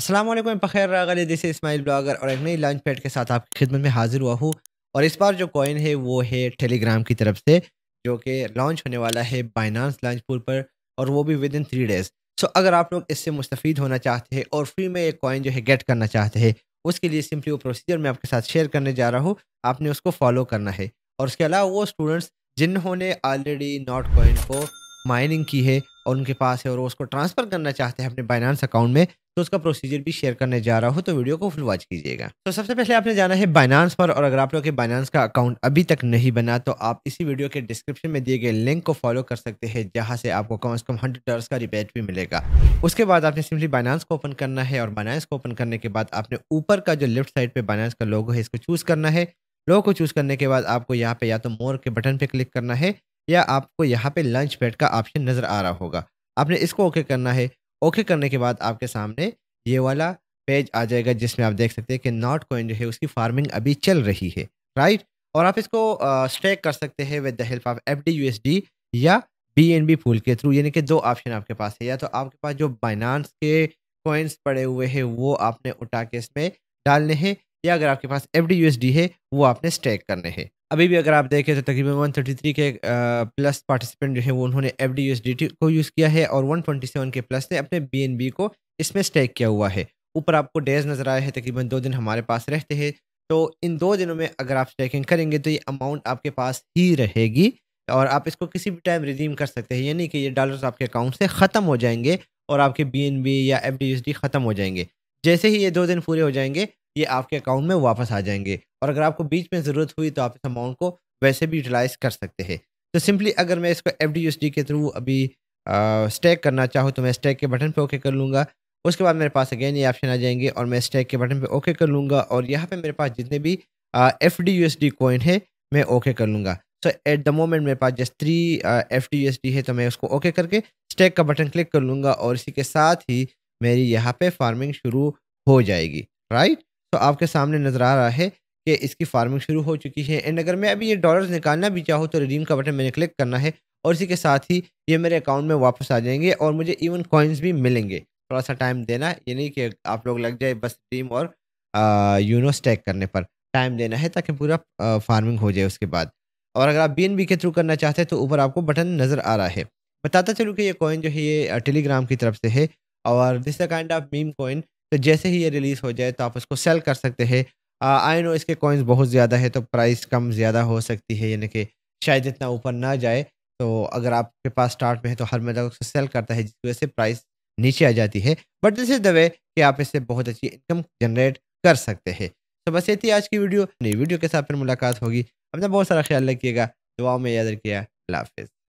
असलम बखैर अगले जैसे इसमाइल ब्लॉगर और एक नई लॉन्च पैड के साथ आपकी खिदमत में हाजिर हुआ हूँ और इस बार जो कॉइन है वो है टेलीग्राम की तरफ से जो कि लॉन्च होने वाला है बाइनांस लॉन्च पूल पर और वो भी within three days so अगर आप लोग इससे मुस्तफ़ होना चाहते हैं और फ्री में एक कॉइन जो है गेट करना चाहते हैं उसके लिए सिंपली वो प्रोसीजर मैं आपके साथ शेयर करने जा रहा हूँ आपने उसको फॉलो करना है और उसके अलावा वो स्टूडेंट्स जिन्होंने ऑलरेडी नॉट कॉइन को माइनिंग की है और उनके पास है और वो उसको ट्रांसफ़र करना चाहते हैं अपने बाइनांस अकाउंट में तो उसका प्रोसीजर भी शेयर करने जा रहा हूँ तो वीडियो को फुल वॉच कीजिएगा तो सबसे पहले आपने जाना है बाइनांस पर और अगर आप लोग के बाइनांस का अकाउंट अभी तक नहीं बना तो आप इसी वीडियो के डिस्क्रिप्शन में दिए गए लिंक को फॉलो कर सकते हैं जहाँ से आपको कम अज़ कम हंड्रेड डॉलर का रिपेट भी मिलेगा उसके बाद आपने सिंपली बाइनांस को ओपन करना है और बाइनांस को ओपन करने के बाद आपने ऊपर का जो लेफ्ट साइड पर बाइनांस का लोगो है इसको चूज़ करना है लोगो को चूज़ करने के बाद आपको यहाँ पे या तो मोर के बटन पर क्लिक करना है या आपको यहाँ पे लंच पैड का ऑप्शन नज़र आ रहा होगा आपने इसको ओके करना है ओके करने के बाद आपके सामने ये वाला पेज आ जाएगा जिसमें आप देख सकते हैं कि नॉट कोइन जो है उसकी फार्मिंग अभी चल रही है राइट और आप इसको स्टेक कर सकते हैं with the help of F D U S D या बी एन बी पूल के थ्रू यानी कि दो ऑप्शन आपके पास है या तो आपके पास जो बाइनानस के कोइंस पड़े हुए हैं वो आपने उठा के इसमें डालने हैं या अगर आपके पास F D U S D है वो आपने स्टेक करने हैं अभी भी अगर आप देखें तो तकरीबन थ्री के प्लस पार्टिसिपेंट जो है वो उन्होंने एफ डी को यूज़ किया है और सेवन के प्लस ने अपने बी को इसमें स्टेक किया हुआ है ऊपर आपको डेज नज़र आया है तकरीबन दो दिन हमारे पास रहते हैं तो इन दो दिनों में अगर आप स्टेकिंग करेंगे तो ये अमाउंट आपके पास ही रहेगी और आप इसको किसी भी टाइम रिडीम कर सकते हैं यानी कि ये डॉलर्स आपके अकाउंट से ख़त्म हो जाएंगे और आपके बी या एफ ख़त्म हो जाएंगे जैसे ही ये दो दिन पूरे हो जाएंगे ये आपके अकाउंट में वापस आ जाएंगे और अगर आपको बीच में ज़रूरत हुई तो आप इस अमाउंट को वैसे भी यूटिलाइज कर सकते हैं तो सिंपली अगर मैं इसको एफ डी के थ्रू अभी स्टैक करना चाहूँ तो मैं स्टैक के बटन पर ओके कर लूँगा उसके बाद मेरे पास अगेन ये ऑप्शन आ जाएंगे और मैं स्टैक के बटन पर ओके कर लूँगा और यहाँ पर मेरे पास जितने भी F D U S D coin है मैं ओके कर लूँगा सो एट द मोमेंट मेरे पास just three F D U S D है तो मैं उसको ओके करके स्टैक का बटन क्लिक कर लूँगा और इसी के साथ ही मेरी यहाँ पे फार्मिंग शुरू हो जाएगी राइट तो आपके सामने नज़र आ रहा है कि इसकी फार्मिंग शुरू हो चुकी है एंड अगर मैं अभी ये डॉलर्स निकालना भी चाहूँ तो रिडीम का बटन मैंने क्लिक करना है और इसी के साथ ही ये मेरे अकाउंट में वापस आ जाएंगे और मुझे इवन कॉइन्स भी मिलेंगे थोड़ा सा टाइम देना ये नहीं कि आप लोग लग जाए बस रिडीम और यूनो स्टैक करने पर टाइम देना है ताकि पूरा फार्मिंग हो जाए उसके बाद और अगर आप बी के थ्रू करना चाहते हैं तो ऊपर आपको बटन नज़र आ रहा है बताता चलूँ कि ये कॉइन जो है ये टेलीग्राम की तरफ से है और this the kind of meme coin तो जैसे ही ये रिलीज़ हो जाए तो आप उसको सेल कर सकते हैं आई नो इसके कॉइन्स बहुत ज़्यादा है तो प्राइस कम ज़्यादा हो सकती है यानी कि शायद इतना ऊपर ना जाए तो अगर आपके पास स्टार्ट में है तो हर मैदा उसको सेल करता है जिसकी वजह से प्राइस नीचे आ जाती है but this is the way कि आप इससे बहुत अच्छी इनकम जनरेट कर सकते हैं तो बस ये थी आज की वीडियो नई वीडियो के साथ फिर मुलाकात होगी अपना बहुत सारा ख्याल रखिएगा दुआओं में याद रखिएगा अल्लाह हाफिज़